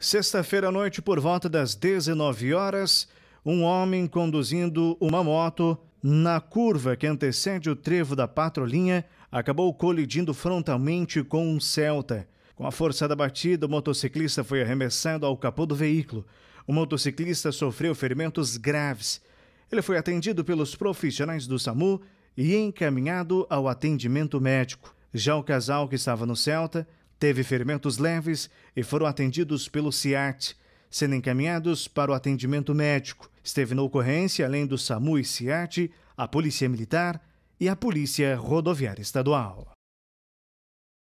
Sexta-feira à noite, por volta das 19 horas, um homem conduzindo uma moto na curva que antecede o trevo da patrolinha acabou colidindo frontalmente com um Celta. Com a força da batida, o motociclista foi arremessado ao capô do veículo. O motociclista sofreu ferimentos graves. Ele foi atendido pelos profissionais do SAMU e encaminhado ao atendimento médico. Já o casal que estava no Celta teve ferimentos leves e foram atendidos pelo CIAT, sendo encaminhados para o atendimento médico. Esteve na ocorrência, além do SAMU e CIAT, a Polícia Militar e a Polícia Rodoviária Estadual.